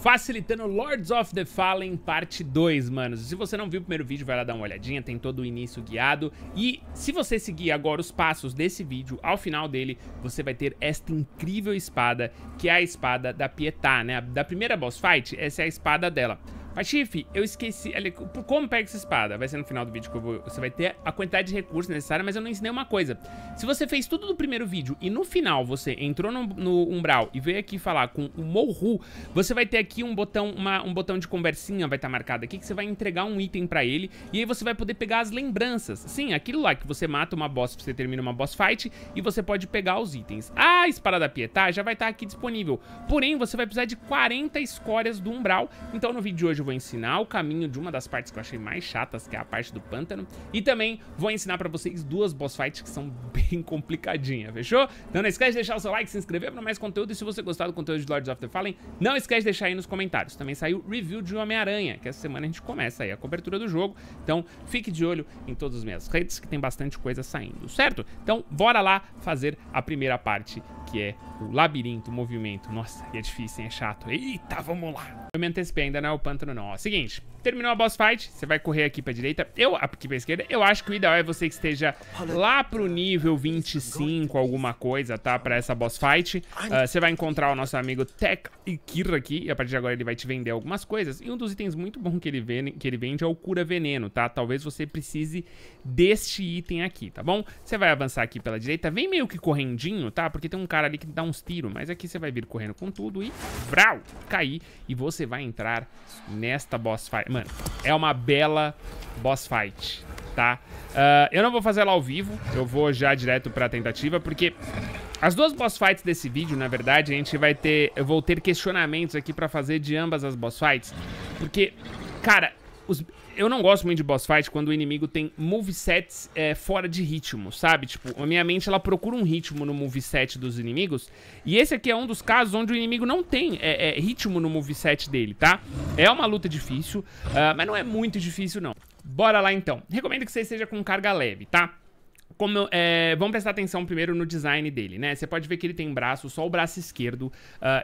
facilitando Lords of the Fallen parte 2, manos. Se você não viu o primeiro vídeo, vai lá dar uma olhadinha, tem todo o início guiado. E se você seguir agora os passos desse vídeo, ao final dele, você vai ter esta incrível espada, que é a espada da Pietá, né? Da primeira boss fight, essa é a espada dela. Mas, eu esqueci... Como pega essa espada? Vai ser no final do vídeo que vou, você vai ter a quantidade de recursos necessária, mas eu não ensinei uma coisa. Se você fez tudo do primeiro vídeo e no final você entrou no, no Umbral e veio aqui falar com o Morru, você vai ter aqui um botão, uma, um botão de conversinha, vai estar tá marcado aqui, que você vai entregar um item pra ele e aí você vai poder pegar as lembranças. Sim, aquilo lá que você mata uma boss, você termina uma boss fight e você pode pegar os itens. A espada da Pietá já vai estar tá aqui disponível, porém você vai precisar de 40 escórias do Umbral, então no vídeo de hoje eu vou ensinar o caminho de uma das partes que eu achei mais chatas, que é a parte do pântano. E também vou ensinar pra vocês duas boss fights que são bem complicadinhas, fechou? Então não esquece de deixar o seu like, se inscrever pra mais conteúdo. E se você gostar do conteúdo de Lords of the Fallen, não esquece de deixar aí nos comentários. Também saiu review de Homem-Aranha, que essa semana a gente começa aí a cobertura do jogo. Então fique de olho em todas as minhas redes, que tem bastante coisa saindo, certo? Então bora lá fazer a primeira parte, que é o labirinto, o movimento. Nossa, é difícil, hein? É chato. Eita, vamos lá! Eu me antecipei, ainda não é o pântano, não não. Ó, seguinte, terminou a boss fight, você vai correr aqui pra direita, eu aqui pra esquerda. Eu acho que o ideal é você que esteja lá pro nível 25, alguma coisa, tá? Pra essa boss fight. Uh, você vai encontrar o nosso amigo Tech Ikir aqui, e a partir de agora ele vai te vender algumas coisas. E um dos itens muito bons que ele, vende, que ele vende é o cura veneno, tá? Talvez você precise deste item aqui, tá bom? Você vai avançar aqui pela direita, vem meio que correndinho, tá? Porque tem um cara ali que dá uns tiros, mas aqui você vai vir correndo com tudo e... Vrau! Cair, e você vai entrar nesta boss fight. Mano, é uma bela boss fight, tá? Uh, eu não vou fazer ela ao vivo, eu vou já direto pra tentativa, porque as duas boss fights desse vídeo, na verdade, a gente vai ter... Eu vou ter questionamentos aqui pra fazer de ambas as boss fights, porque, cara, os, eu não gosto muito de boss fight quando o inimigo tem movesets é, fora de ritmo, sabe? Tipo, a minha mente ela procura um ritmo no moveset dos inimigos. E esse aqui é um dos casos onde o inimigo não tem é, é, ritmo no moveset dele, tá? É uma luta difícil, uh, mas não é muito difícil, não. Bora lá então. Recomendo que você esteja com carga leve, tá? como, é, vamos prestar atenção primeiro no design dele, né? Você pode ver que ele tem um braço, só o braço esquerdo. Uh,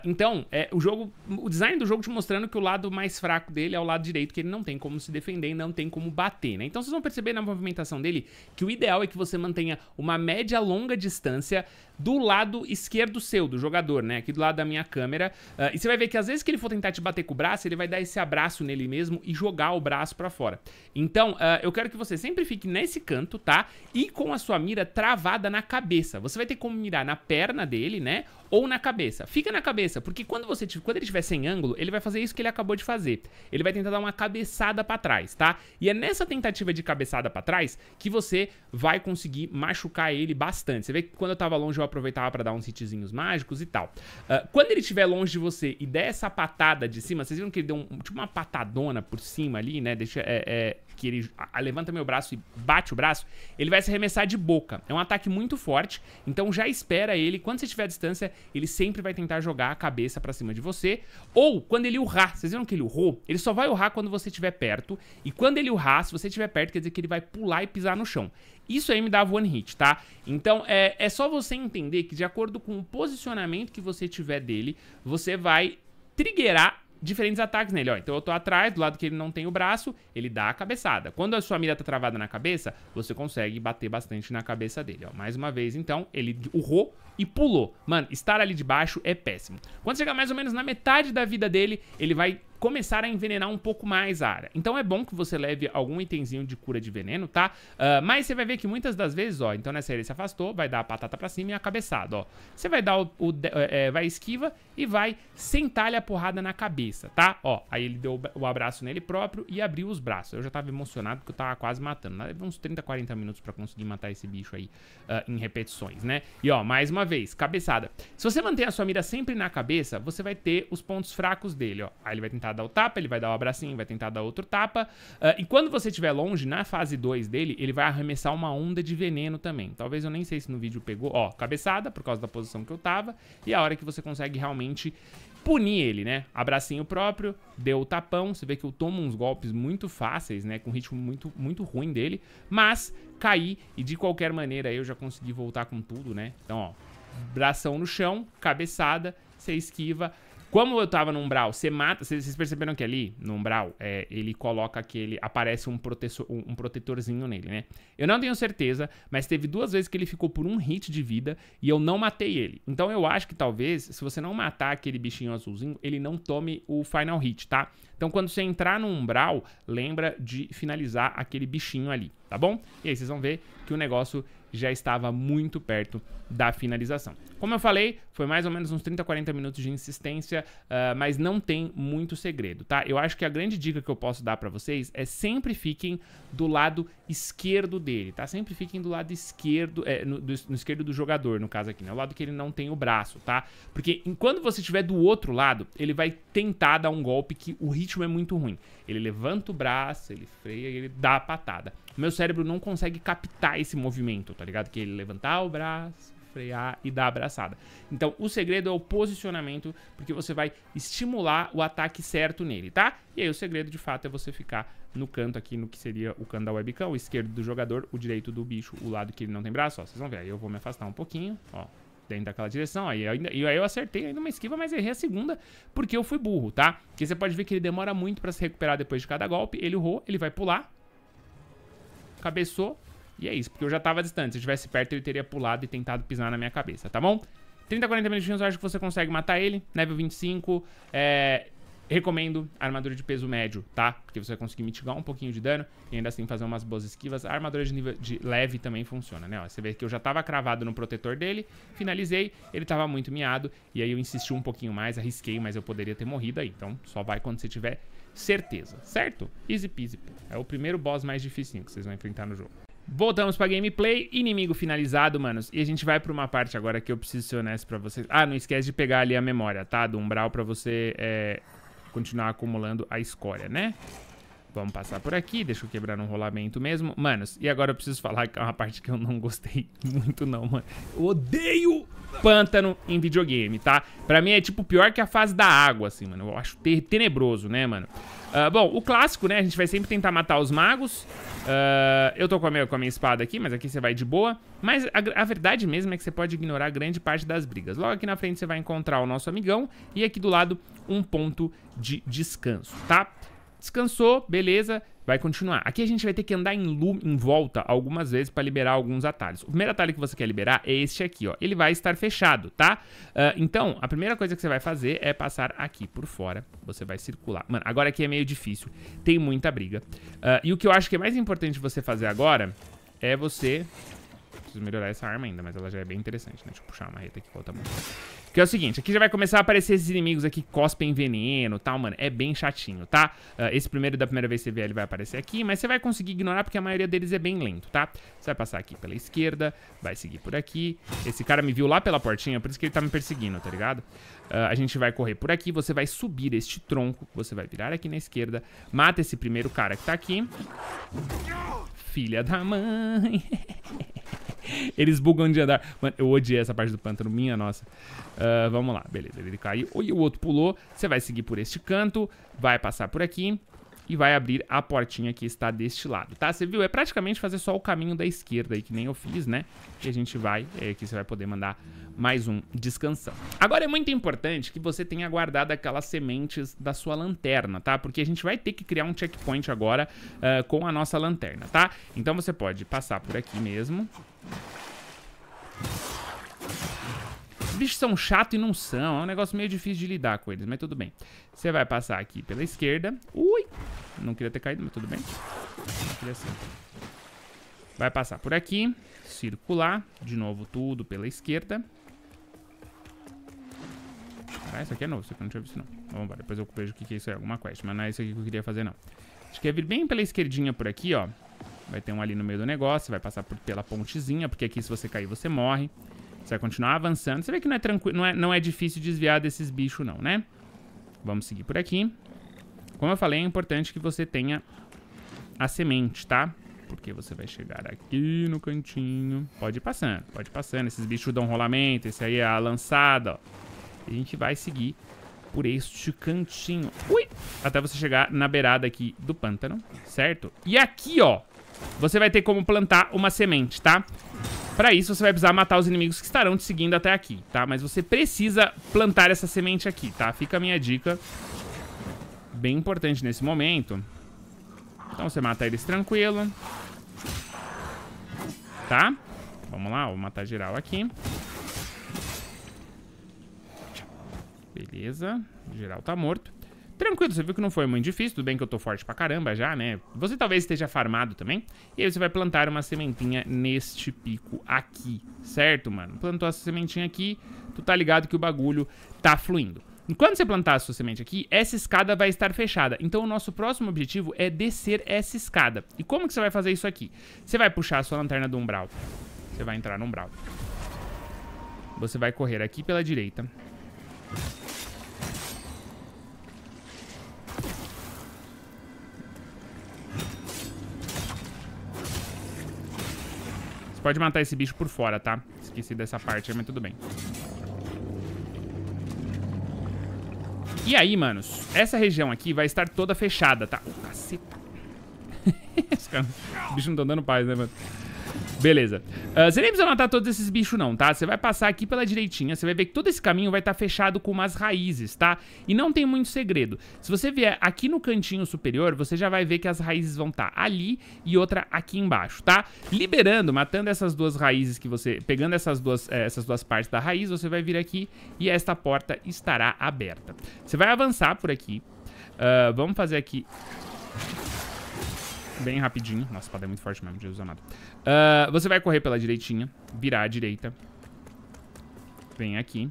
então, é, o jogo, o design do jogo te mostrando que o lado mais fraco dele é o lado direito, que ele não tem como se defender não tem como bater, né? Então, vocês vão perceber na movimentação dele que o ideal é que você mantenha uma média longa distância do lado esquerdo seu, do jogador, né? Aqui do lado da minha câmera. Uh, e você vai ver que às vezes que ele for tentar te bater com o braço, ele vai dar esse abraço nele mesmo e jogar o braço para fora. Então, uh, eu quero que você sempre fique nesse canto, tá? E com a sua mira travada na cabeça. Você vai ter como mirar na perna dele, né? Ou na cabeça. Fica na cabeça, porque quando você quando ele estiver sem ângulo, ele vai fazer isso que ele acabou de fazer. Ele vai tentar dar uma cabeçada para trás, tá? E é nessa tentativa de cabeçada para trás que você vai conseguir machucar ele bastante. Você vê que quando eu tava longe eu aproveitava para dar uns hitzinhos mágicos e tal. Uh, quando ele estiver longe de você e der essa patada de cima, vocês viram que ele deu um, tipo uma patadona por cima ali, né? Deixa, é, é, que ele levanta meu braço e bate o braço, ele vai se arremessar de boca. É um ataque muito forte, então já espera ele. Quando você tiver à distância, ele sempre vai tentar jogar a cabeça para cima de você. Ou quando ele urrar, vocês viram que ele urrou? Ele só vai urrar quando você estiver perto. E quando ele urrar, se você estiver perto, quer dizer que ele vai pular e pisar no chão. Isso aí me dava one hit, tá? Então é, é só você entender que de acordo com o posicionamento que você tiver dele, você vai triggerar diferentes ataques nele, ó. Então eu tô atrás, do lado que ele não tem o braço, ele dá a cabeçada. Quando a sua mira tá travada na cabeça, você consegue bater bastante na cabeça dele, ó. Mais uma vez, então, ele urrou e pulou. Mano, estar ali de baixo é péssimo. Quando chegar mais ou menos na metade da vida dele, ele vai começar a envenenar um pouco mais a área. Então é bom que você leve algum itemzinho de cura de veneno, tá? Uh, mas você vai ver que muitas das vezes, ó, então nessa ele se afastou, vai dar a patata pra cima e a cabeçada, ó. Você vai dar o, o é, é, vai esquiva e vai sentar-lhe a porrada na cabeça, tá? Ó, aí ele deu o abraço nele próprio e abriu os braços. Eu já tava emocionado porque eu tava quase matando. Leve Uns 30, 40 minutos pra conseguir matar esse bicho aí uh, em repetições, né? E ó, mais uma vez, cabeçada. Se você manter a sua mira sempre na cabeça, você vai ter os pontos fracos dele, ó. Aí ele vai tentar tentar dar o tapa, ele vai dar o abracinho, vai tentar dar outro tapa. Uh, e quando você estiver longe, na fase 2 dele, ele vai arremessar uma onda de veneno também. Talvez eu nem sei se no vídeo pegou. Ó, cabeçada, por causa da posição que eu tava. E a hora que você consegue realmente punir ele, né? Abracinho próprio, deu o tapão, você vê que eu tomo uns golpes muito fáceis, né? Com ritmo muito, muito ruim dele, mas caí e de qualquer maneira eu já consegui voltar com tudo, né? Então, ó, bração no chão, cabeçada, você esquiva, como eu tava no umbral, você mata. Vocês perceberam que ali, no umbral, é, ele coloca aquele. Aparece um, protetor, um, um protetorzinho nele, né? Eu não tenho certeza, mas teve duas vezes que ele ficou por um hit de vida e eu não matei ele. Então eu acho que talvez, se você não matar aquele bichinho azulzinho, ele não tome o final hit, tá? Então quando você entrar no umbral, lembra de finalizar aquele bichinho ali, tá bom? E aí vocês vão ver que o negócio já estava muito perto da finalização. Como eu falei, foi mais ou menos uns 30, 40 minutos de insistência, uh, mas não tem muito segredo, tá? Eu acho que a grande dica que eu posso dar para vocês é sempre fiquem do lado esquerdo dele, tá? Sempre fiquem do lado esquerdo, é, no, do, no, esquerdo do jogador, no caso aqui, né? O lado que ele não tem o braço, tá? Porque enquanto você estiver do outro lado, ele vai tentar dar um golpe que o ritmo é muito ruim. Ele levanta o braço, ele freia e ele dá a patada meu cérebro não consegue captar esse movimento, tá ligado? Que ele levantar o braço, frear e dar a abraçada. Então, o segredo é o posicionamento, porque você vai estimular o ataque certo nele, tá? E aí, o segredo, de fato, é você ficar no canto aqui, no que seria o canto da webcam, o esquerdo do jogador, o direito do bicho, o lado que ele não tem braço, ó, vocês vão ver, aí eu vou me afastar um pouquinho, ó, dentro daquela direção, aí, ainda, e aí eu acertei ainda uma esquiva, mas errei a segunda, porque eu fui burro, tá? Porque você pode ver que ele demora muito pra se recuperar depois de cada golpe, ele errou, ele vai pular, cabeçou. E é isso, porque eu já tava distante. Se eu estivesse perto, ele teria pulado e tentado pisar na minha cabeça, tá bom? 30, 40 minutinhos eu acho que você consegue matar ele. Level 25. É, Recomendo armadura de peso médio, tá? Porque você vai conseguir mitigar um pouquinho de dano e ainda assim fazer umas boas esquivas. A armadura de nível de leve também funciona, né? Ó, você vê que eu já tava cravado no protetor dele, finalizei, ele tava muito miado, e aí eu insisti um pouquinho mais, arrisquei, mas eu poderia ter morrido aí. Então só vai quando você tiver certeza, certo? Easy peasy. Pô. É o primeiro boss mais difícil que vocês vão enfrentar no jogo. Voltamos pra gameplay, inimigo finalizado, manos. E a gente vai pra uma parte agora que eu preciso ser honesto pra vocês. Ah, não esquece de pegar ali a memória, tá? Do umbral pra você é, continuar acumulando a escória, né? Vamos passar por aqui, deixa eu quebrar um rolamento mesmo. Manos, e agora eu preciso falar que é uma parte que eu não gostei muito não, mano. Eu odeio pântano em videogame, tá? Pra mim é tipo pior que a fase da água, assim, mano. Eu acho tenebroso, né, mano? Uh, bom, o clássico, né? A gente vai sempre tentar matar os magos. Uh, eu tô com a, minha, com a, minha, espada aqui, mas aqui você vai de boa. Mas a, a verdade mesmo é que você pode ignorar grande parte das brigas. Logo aqui na frente você vai encontrar o nosso amigão e aqui do lado um ponto de descanso, tá? descansou, beleza, vai continuar. Aqui a gente vai ter que andar em loop, em volta, algumas vezes para liberar alguns atalhos. O primeiro atalho que você quer liberar é este aqui, ó. Ele vai estar fechado, tá? Uh, então, a primeira coisa que você vai fazer é passar aqui por fora. Você vai circular. Mano, agora aqui é meio difícil. Tem muita briga. Uh, e o que eu acho que é mais importante você fazer agora é você... Preciso melhorar essa arma ainda, mas ela já é bem interessante, né? Deixa eu puxar a marreta aqui volta. a mão. Que é o seguinte, aqui já vai começar a aparecer esses inimigos aqui que cospem veneno e tal, mano. É bem chatinho, tá? Uh, esse primeiro da primeira vez que você vê ele vai aparecer aqui, mas você vai conseguir ignorar porque a maioria deles é bem lento, tá? Você vai passar aqui pela esquerda, vai seguir por aqui. Esse cara me viu lá pela portinha, por isso que ele tá me perseguindo, tá ligado? Uh, a gente vai correr por aqui, você vai subir este tronco, você vai virar aqui na esquerda, mata esse primeiro cara que tá aqui. Filha da mãe. Eles bugam de andar. Mano, eu odiei essa parte do pântano, minha nossa. Uh, vamos lá, beleza. Ele caiu. E o outro pulou. Você vai seguir por este canto. Vai passar por aqui e vai abrir a portinha que está deste lado, tá? Você viu? É praticamente fazer só o caminho da esquerda aí, que nem eu fiz, né? E a gente vai, é, que você vai poder mandar mais um descansão. Agora é muito importante que você tenha guardado aquelas sementes da sua lanterna, tá? Porque a gente vai ter que criar um checkpoint agora uh, com a nossa lanterna, tá? Então você pode passar por aqui mesmo. Os bichos são chato e não são. É um negócio meio difícil de lidar com eles, mas tudo bem. Você vai passar aqui pela esquerda. Ui! Não queria ter caído, mas tudo bem. Assim. Vai passar por aqui. Circular. De novo, tudo pela esquerda. Ah, isso aqui é novo. Isso aqui eu não tinha visto, não. Então, Vamos lá, Depois eu vejo o que é isso aí. Alguma quest. Mas não é isso aqui que eu queria fazer, não. Acho que é vir bem pela esquerdinha por aqui, ó. Vai ter um ali no meio do negócio. Vai passar por, pela pontezinha. Porque aqui, se você cair, você morre. Você vai continuar avançando. Você vê que não é, tranquilo, não é, não é difícil desviar desses bichos, não, né? Vamos seguir por aqui. Como eu falei, é importante que você tenha a semente, tá? Porque você vai chegar aqui no cantinho. Pode ir passando, pode ir passando. Esses bichos dão rolamento. Esse aí é a lançada, ó. a gente vai seguir por este cantinho. Ui! Até você chegar na beirada aqui do pântano, certo? E aqui, ó, você vai ter como plantar uma semente, tá? Pra isso, você vai precisar matar os inimigos que estarão te seguindo até aqui, tá? Mas você precisa plantar essa semente aqui, tá? Fica a minha dica. Bem importante nesse momento. Então você mata eles tranquilo. Tá? Vamos lá, vou matar geral aqui. Beleza. Geral tá morto tranquilo, você viu que não foi muito difícil, tudo bem que eu tô forte pra caramba já, né? Você talvez esteja farmado também. E aí você vai plantar uma sementinha neste pico aqui, certo, mano? Plantou essa sementinha aqui, tu tá ligado que o bagulho tá fluindo. Quando você plantar a sua semente aqui, essa escada vai estar fechada. Então o nosso próximo objetivo é descer essa escada. E como que você vai fazer isso aqui? Você vai puxar a sua lanterna do umbral. Você vai entrar no umbral. Você vai correr aqui pela direita. pode matar esse bicho por fora, tá? Esqueci dessa parte, mas tudo bem. E aí, manos, essa região aqui vai estar toda fechada, tá? Oh, caceta. Os bichos não estão dando paz, né, mano? Beleza. Uh, você nem precisa matar todos esses bichos não, tá? Você vai passar aqui pela direitinha, você vai ver que todo esse caminho vai estar tá fechado com umas raízes, tá? E não tem muito segredo. Se você vier aqui no cantinho superior, você já vai ver que as raízes vão estar tá ali e outra aqui embaixo, tá? Liberando, matando essas duas raízes que você... Pegando essas duas, eh, essas duas partes da raiz, você vai vir aqui e esta porta estará aberta. Você vai avançar por aqui. Uh, vamos fazer aqui Bem rapidinho. Nossa, pode é muito forte mesmo, Jesus amado. Uh, você vai correr pela direitinha, virar à direita. Vem aqui.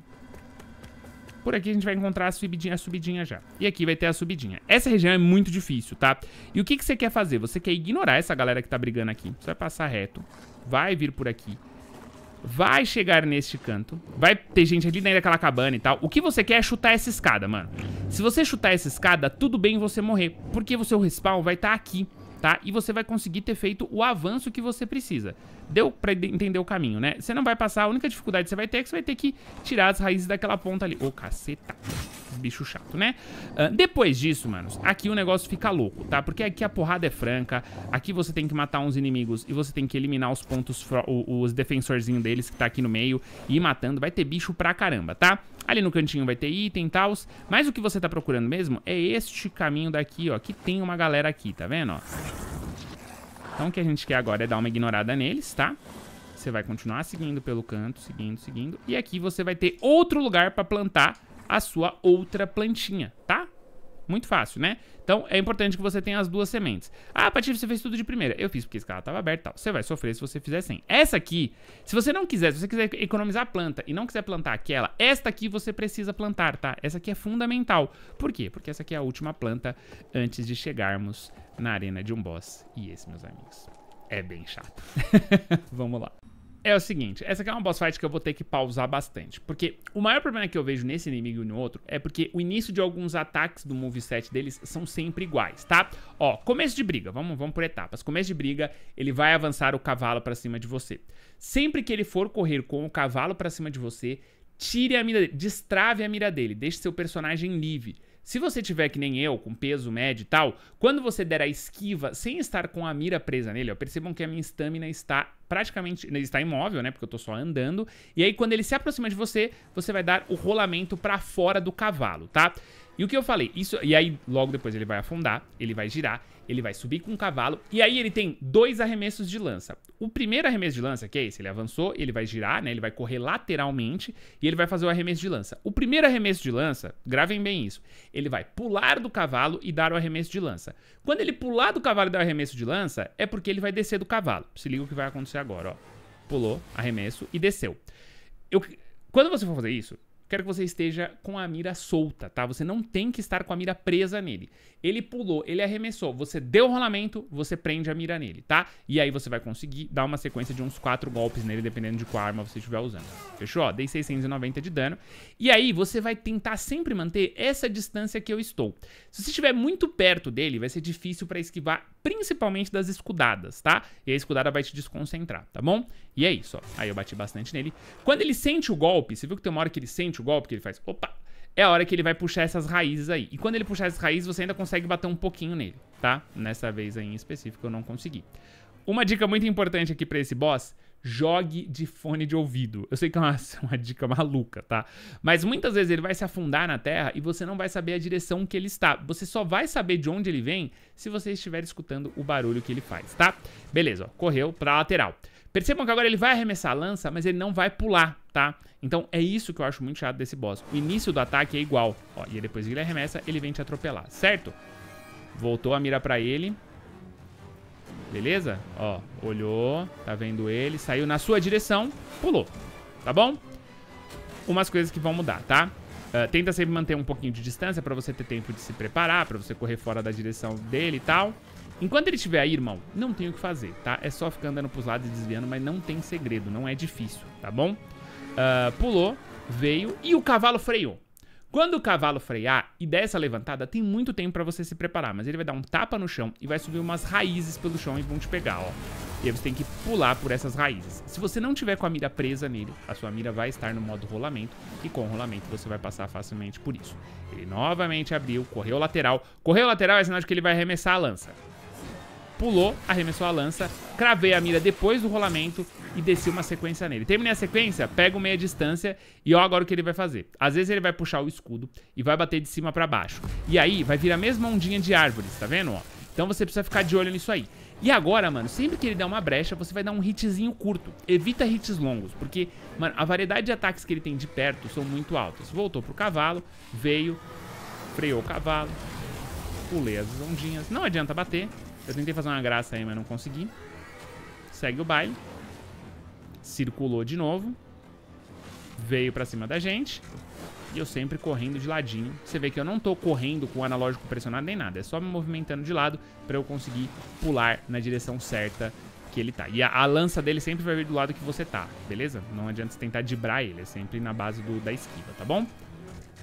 Por aqui a gente vai encontrar a subidinha, a subidinha já. E aqui vai ter a subidinha. Essa região é muito difícil, tá? E o que, que você quer fazer? Você quer ignorar essa galera que tá brigando aqui. Você vai passar reto. Vai vir por aqui. Vai chegar neste canto. Vai ter gente ali dentro daquela cabana e tal. O que você quer é chutar essa escada, mano. Se você chutar essa escada, tudo bem você morrer. Porque o seu respawn vai estar tá aqui tá? E você vai conseguir ter feito o avanço que você precisa. Deu pra entender o caminho, né? Você não vai passar, a única dificuldade que você vai ter é que você vai ter que tirar as raízes daquela ponta ali. Ô, oh, caceta! bicho chato, né? Uh, depois disso, manos, aqui o negócio fica louco, tá? Porque aqui a porrada é franca, aqui você tem que matar uns inimigos e você tem que eliminar os pontos, os defensorzinhos deles que tá aqui no meio e ir matando. Vai ter bicho pra caramba, tá? Ali no cantinho vai ter item e tal, mas o que você tá procurando mesmo é este caminho daqui, ó, que tem uma galera aqui, tá vendo, ó? Então o que a gente quer agora é dar uma ignorada neles, tá? Você vai continuar seguindo pelo canto, seguindo, seguindo. E aqui você vai ter outro lugar pra plantar a sua outra plantinha, tá? Muito fácil, né? Então, é importante que você tenha as duas sementes. Ah, Patife, você fez tudo de primeira. Eu fiz porque a escala estava aberta e tal. Você vai sofrer se você fizer sem. Essa aqui, se você não quiser, se você quiser economizar planta e não quiser plantar aquela, esta aqui você precisa plantar, tá? Essa aqui é fundamental. Por quê? Porque essa aqui é a última planta antes de chegarmos na arena de um boss. E esse, meus amigos, é bem chato. Vamos lá é o seguinte, essa aqui é uma boss fight que eu vou ter que pausar bastante, porque o maior problema que eu vejo nesse inimigo e no outro é porque o início de alguns ataques do moveset deles são sempre iguais, tá? Ó, começo de briga, vamos, vamos por etapas. Começo de briga, ele vai avançar o cavalo pra cima de você. Sempre que ele for correr com o cavalo pra cima de você, tire a mira dele, destrave a mira dele, deixe seu personagem livre. Se você tiver que nem eu, com peso médio e tal, quando você der a esquiva sem estar com a mira presa nele, ó, percebam que a minha estamina está praticamente está imóvel, né? Porque eu tô só andando. E aí quando ele se aproxima de você, você vai dar o rolamento para fora do cavalo, tá? E o que eu falei? Isso, e aí, logo depois, ele vai afundar, ele vai girar, ele vai subir com o um cavalo. E aí, ele tem dois arremessos de lança. O primeiro arremesso de lança, que é esse, ele avançou, ele vai girar, né? Ele vai correr lateralmente e ele vai fazer o arremesso de lança. O primeiro arremesso de lança, gravem bem isso, ele vai pular do cavalo e dar o arremesso de lança. Quando ele pular do cavalo e dar o arremesso de lança, é porque ele vai descer do cavalo. Se liga o que vai acontecer agora, ó. Pulou, arremesso e desceu. Eu, quando você for fazer isso, quero que você esteja com a mira solta, tá? Você não tem que estar com a mira presa nele. Ele pulou, ele arremessou, você deu o rolamento, você prende a mira nele, tá? E aí você vai conseguir dar uma sequência de uns 4 golpes nele, dependendo de qual arma você estiver usando. Fechou? dei 690 de dano. E aí você vai tentar sempre manter essa distância que eu estou. Se você estiver muito perto dele, vai ser difícil para esquivar, principalmente das escudadas, tá? E a escudada vai te desconcentrar, tá bom? E é isso, ó. Aí eu bati bastante nele. Quando ele sente o golpe, você viu que tem uma hora que ele sente o o golpe, que ele faz, opa, é a hora que ele vai puxar essas raízes aí. E quando ele puxar essas raízes, você ainda consegue bater um pouquinho nele, tá? Nessa vez aí em específico eu não consegui. Uma dica muito importante aqui pra esse boss, jogue de fone de ouvido. Eu sei que é uma, uma, dica maluca, tá? Mas muitas vezes ele vai se afundar na terra e você não vai saber a direção que ele está. Você só vai saber de onde ele vem se você estiver escutando o barulho que ele faz, tá? Beleza, ó, correu pra lateral. Percebam que agora ele vai arremessar a lança, mas ele não vai pular, tá? Então é isso que eu acho muito chato desse boss. O início do ataque é igual. Ó, e depois que ele arremessa, ele vem te atropelar, certo? Voltou a mira pra ele. Beleza? Ó, olhou, tá vendo ele, saiu na sua direção, pulou, tá bom? Umas coisas que vão mudar, tá? Uh, tenta sempre manter um pouquinho de distância pra você ter tempo de se preparar, pra você correr fora da direção dele e tal. Enquanto ele estiver aí, irmão, não tem o que fazer, tá? É só ficar andando pros lados e desviando, mas não tem segredo, não é difícil, tá bom? Uh, pulou, veio e o cavalo freou. Quando o cavalo frear e der essa levantada, tem muito tempo para você se preparar, mas ele vai dar um tapa no chão e vai subir umas raízes pelo chão e vão te pegar, ó. E aí você tem que pular por essas raízes. Se você não tiver com a mira presa nele, a sua mira vai estar no modo rolamento e com o rolamento você vai passar facilmente por isso. Ele novamente abriu, correu lateral. Correu lateral é sinal de que ele vai arremessar a lança pulou, arremessou a lança, cravei a mira depois do rolamento e desci uma sequência nele. Terminei a sequência, pego meia distância e ó agora o que ele vai fazer. Às vezes ele vai puxar o escudo e vai bater de cima pra baixo. E aí vai vir a mesma ondinha de árvores, tá vendo, ó? Então você precisa ficar de olho nisso aí. E agora, mano, sempre que ele der uma brecha, você vai dar um hitzinho curto. Evita hits longos, porque, mano, a variedade de ataques que ele tem de perto são muito altas. Voltou pro cavalo, veio, freou o cavalo, pulei as ondinhas. Não adianta bater, eu tentei fazer uma graça aí, mas não consegui. Segue o baile. Circulou de novo. Veio pra cima da gente. E eu sempre correndo de ladinho. Você vê que eu não tô correndo com o analógico pressionado nem nada. É só me movimentando de lado pra eu conseguir pular na direção certa que ele tá. E a, a lança dele sempre vai vir do lado que você tá, beleza? Não adianta você tentar dibrar ele. É sempre na base do, da esquiva, tá bom?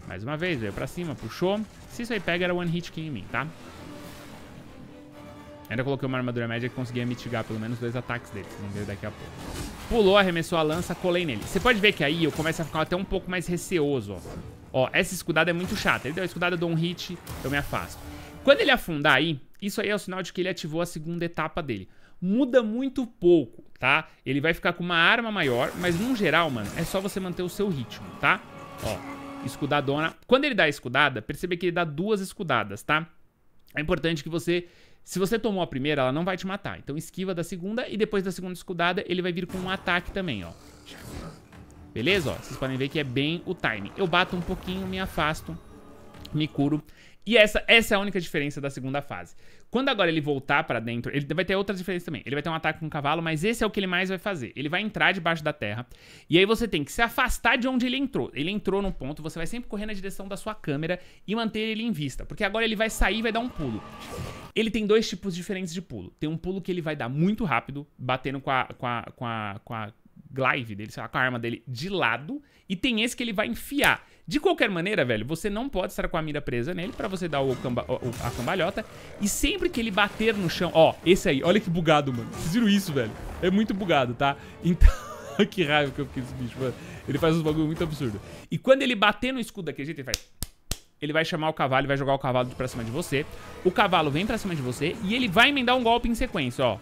Mais uma vez, veio pra cima, puxou. Se isso aí pega, era one hit kill em mim, tá? Ainda coloquei uma armadura média que conseguia mitigar pelo menos dois ataques dele. Vamos ver daqui a pouco. Pulou, arremessou a lança, colei nele. Você pode ver que aí eu começo a ficar até um pouco mais receoso, ó. Ó, essa escudada é muito chata. Ele deu a escudada, eu dou um hit, eu me afasto. Quando ele afundar aí, isso aí é o sinal de que ele ativou a segunda etapa dele. Muda muito pouco, tá? Ele vai ficar com uma arma maior, mas no geral, mano, é só você manter o seu ritmo, tá? Ó, escudadona. Quando ele dá a escudada, percebe que ele dá duas escudadas, tá? É importante que você se você tomou a primeira, ela não vai te matar. Então esquiva da segunda e depois da segunda escudada ele vai vir com um ataque também, ó. Beleza? Ó, vocês podem ver que é bem o time. Eu bato um pouquinho, me afasto, me curo. E essa, essa é a única diferença da segunda fase. Quando agora ele voltar para dentro, ele vai ter outras diferenças também. Ele vai ter um ataque com o cavalo, mas esse é o que ele mais vai fazer. Ele vai entrar debaixo da terra. E aí você tem que se afastar de onde ele entrou. Ele entrou num ponto, você vai sempre correr na direção da sua câmera e manter ele em vista. Porque agora ele vai sair e vai dar um pulo. Ele tem dois tipos diferentes de pulo. Tem um pulo que ele vai dar muito rápido, batendo com a, com a, com a, com a glaive dele, sei lá, com a arma dele de lado. E tem esse que ele vai enfiar. De qualquer maneira, velho, você não pode estar com a mira presa nele pra você dar o camba a cambalhota. E sempre que ele bater no chão... Ó, esse aí. Olha que bugado, mano. Vocês viram isso, velho? É muito bugado, tá? Então... que raiva que eu fiquei esse bicho, mano. Ele faz uns bagulho muito absurdo. E quando ele bater no escudo daquele jeito, ele faz... Ele vai chamar o cavalo e vai jogar o cavalo pra cima de você. O cavalo vem pra cima de você e ele vai emendar um golpe em sequência, ó.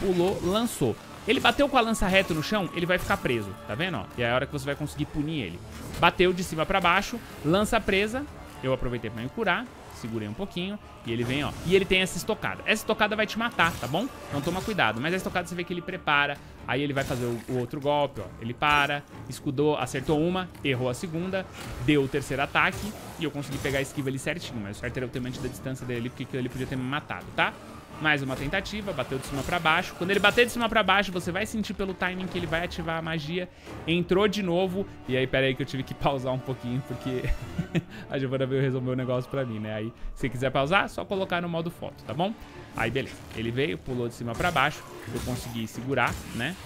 Pulou, lançou. Ele bateu com a lança reto no chão, ele vai ficar preso, tá vendo? E é a hora que você vai conseguir punir ele. Bateu de cima pra baixo, lança presa, eu aproveitei pra me curar, segurei um pouquinho e ele vem, ó. E ele tem essa estocada. Essa estocada vai te matar, tá bom? Então toma cuidado. Mas a estocada você vê que ele prepara, aí ele vai fazer o, o outro golpe, ó. Ele para, escudou, acertou uma, errou a segunda, deu o terceiro ataque e eu consegui pegar a esquiva ali certinho. Mas o certo era é eu ter da distância dele porque ele podia ter me matado, tá? Mais uma tentativa, bateu de cima pra baixo. Quando ele bater de cima pra baixo, você vai sentir pelo timing que ele vai ativar a magia. Entrou de novo. E aí, pera aí que eu tive que pausar um pouquinho, porque a Giovana veio resolver o um negócio pra mim, né? Aí, se quiser pausar, só colocar no modo foto, tá bom? Aí, beleza. Ele veio, pulou de cima pra baixo. Eu consegui segurar, né?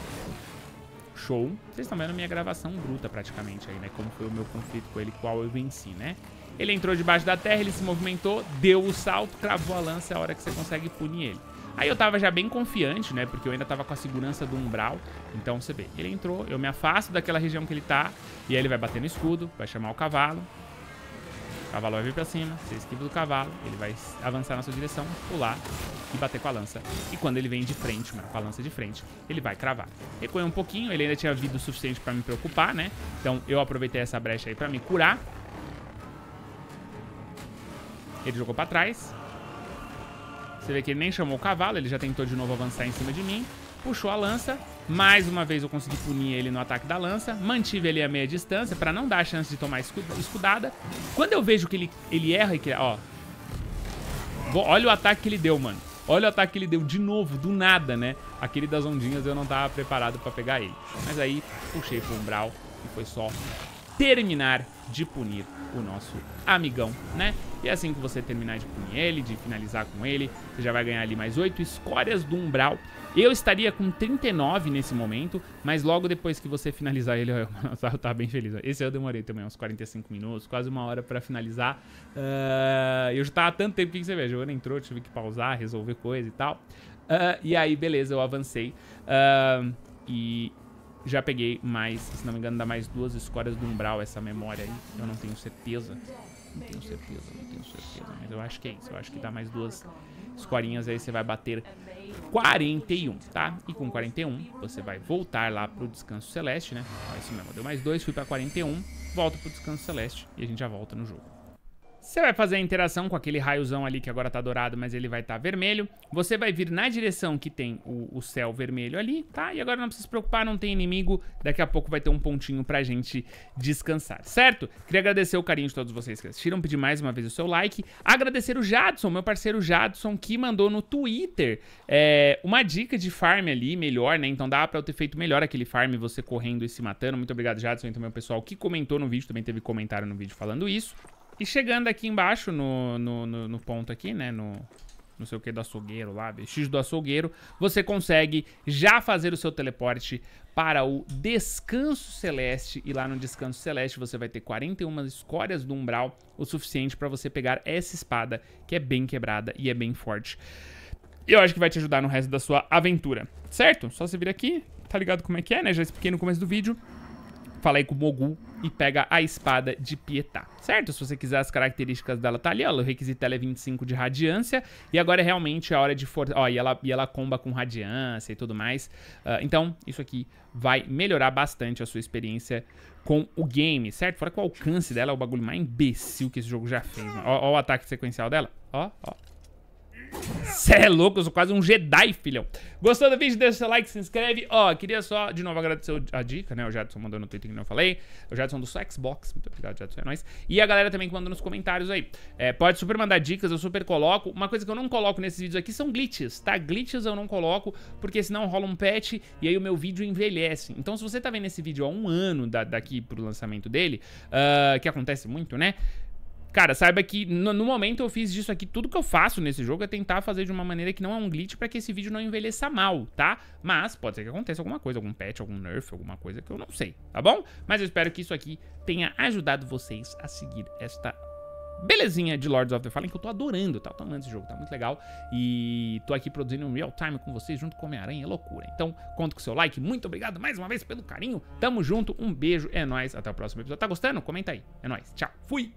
Show. Vocês estão vendo minha gravação bruta praticamente aí, né? Como foi o meu conflito com ele, qual eu venci, né? Ele entrou debaixo da terra, ele se movimentou, deu o salto, cravou a lança, é a hora que você consegue punir ele. Aí eu tava já bem confiante, né? Porque eu ainda tava com a segurança do umbral. Então você vê, ele entrou, eu me afasto daquela região que ele tá. E aí ele vai bater no escudo, vai chamar o cavalo. O cavalo vai vir pra cima, você esquiva do cavalo. Ele vai avançar na sua direção, pular e bater com a lança. E quando ele vem de frente, mano, com a lança de frente, ele vai cravar. Recuei um pouquinho, ele ainda tinha vida o suficiente pra me preocupar, né? Então eu aproveitei essa brecha aí pra me curar. Ele jogou pra trás. Você vê que ele nem chamou o cavalo, ele já tentou de novo avançar em cima de mim. Puxou a lança. Mais uma vez eu consegui punir ele no ataque da lança. Mantive ele a meia distância pra não dar a chance de tomar escudada. Quando eu vejo que ele, ele erra e que... Ó. Olha o ataque que ele deu, mano. Olha o ataque que ele deu de novo, do nada, né? Aquele das ondinhas eu não tava preparado pra pegar ele. Mas aí, puxei pro umbral e foi só terminar de punir o nosso amigão, né? E é assim que você terminar de punir ele, de finalizar com ele, você já vai ganhar ali mais 8 escórias do umbral. Eu estaria com 39 nesse momento, mas logo depois que você finalizar ele, eu tava tá bem feliz. Esse eu demorei também, uns 45 minutos, quase uma hora pra finalizar. Uh, eu já tava há tanto tempo que você vê, a Giovana entrou, tive que pausar, resolver coisa e tal. Uh, e aí, beleza, eu avancei. Uh, e já peguei mais, se não me engano, dá mais duas escórias do umbral essa memória aí. Eu não tenho certeza. Não tenho certeza, não tenho certeza. Mas eu acho que é isso. Eu acho que dá mais duas escorinhas aí. Você vai bater 41, tá? E com 41, você vai voltar lá pro descanso celeste, né? É isso mesmo. Deu mais dois, fui pra 41. Volto pro descanso celeste e a gente já volta no jogo. Você vai fazer a interação com aquele raiozão ali que agora tá dourado, mas ele vai estar tá vermelho. Você vai vir na direção que tem o, o, céu vermelho ali, tá? E agora não precisa se preocupar, não tem inimigo. Daqui a pouco vai ter um pontinho pra gente descansar, certo? Queria agradecer o carinho de todos vocês que assistiram, pedir mais uma vez o seu like. Agradecer o Jadson, meu parceiro Jadson, que mandou no Twitter é, uma dica de farm ali, melhor, né? Então dá pra eu ter feito melhor aquele farm, você correndo e se matando. Muito obrigado, Jadson, e também o pessoal que comentou no vídeo, também teve comentário no vídeo falando isso. E chegando aqui embaixo, no, no, no, no ponto aqui, né? No, não sei o que do açougueiro lá, X do açougueiro, você consegue já fazer o seu teleporte para o Descanso Celeste. E lá no Descanso Celeste você vai ter 41 escórias do umbral, o suficiente para você pegar essa espada, que é bem quebrada e é bem forte. E eu acho que vai te ajudar no resto da sua aventura, certo? Só você vir aqui, tá ligado como é que é, né? Já expliquei no começo do vídeo fala aí com o Mogul e pega a espada de Pietá, certo? Se você quiser as características dela, tá ali, ó, o requisito dela é 25 de radiância, e agora é realmente a hora de for... ó, e ela, e ela comba com radiância e tudo mais, uh, então isso aqui vai melhorar bastante a sua experiência com o game, certo? Fora que o alcance dela é o bagulho mais imbecil que esse jogo já fez, né? ó, ó o ataque sequencial dela, ó, ó, Cê é louco, eu sou quase um Jedi, filhão. Gostou do vídeo? Deixa seu like, se inscreve. Ó, oh, queria só de novo agradecer a dica, né? O Jadson mandou no Twitter que não falei. O Jadson do só Xbox. Muito obrigado, Jadson, é nóis. E a galera também que mandou nos comentários aí. É, pode super mandar dicas, eu super coloco. Uma coisa que eu não coloco nesses vídeos aqui são glitches, tá? Glitches eu não coloco, porque senão rola um patch e aí o meu vídeo envelhece. Então, se você tá vendo esse vídeo há um ano da, daqui pro lançamento dele, uh, que acontece muito, né? Cara, saiba que no, no, momento eu fiz isso aqui, tudo que eu faço nesse jogo é tentar fazer de uma maneira que não é um glitch para que esse vídeo não envelheça mal, tá? Mas pode ser que aconteça alguma coisa, algum patch, algum nerf, alguma coisa que eu não sei, tá bom? Mas eu espero que isso aqui tenha ajudado vocês a seguir esta belezinha de Lords of the Fallen, que eu tô adorando, tá? Eu tô amando esse jogo, tá muito legal. E tô aqui produzindo um real time com vocês, junto com Homem-Aranha, é loucura. Então, conto com o seu like, muito obrigado mais uma vez pelo carinho, tamo junto, um beijo, é nóis, até o próximo episódio. Tá gostando? Comenta aí, é nóis, tchau, fui!